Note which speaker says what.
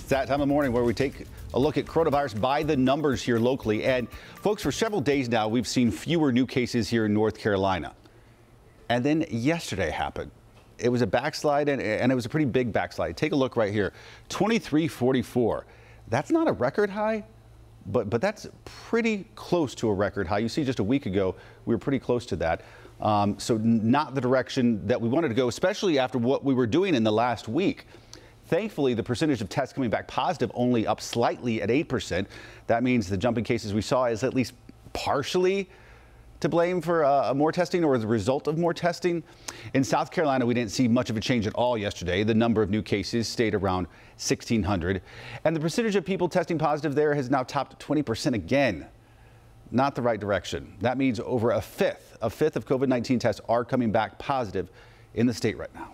Speaker 1: It's that time of morning where we take a look at coronavirus by the numbers here locally. And folks, for several days now, we've seen fewer new cases here in North Carolina. And then yesterday happened. It was a backslide and, and it was a pretty big backslide. Take a look right here 2344. That's not a record high, but, but that's pretty close to a record high. You see, just a week ago, we were pretty close to that. Um, so, not the direction that we wanted to go, especially after what we were doing in the last week. Thankfully, the percentage of tests coming back positive only up slightly at 8%. That means the jumping cases we saw is at least partially to blame for uh, uh, more testing or the result of more testing. In South Carolina, we didn't see much of a change at all yesterday. The number of new cases stayed around 1,600. And the percentage of people testing positive there has now topped 20% again. Not the right direction. That means over a fifth, a fifth of COVID 19 tests are coming back positive in the state right now.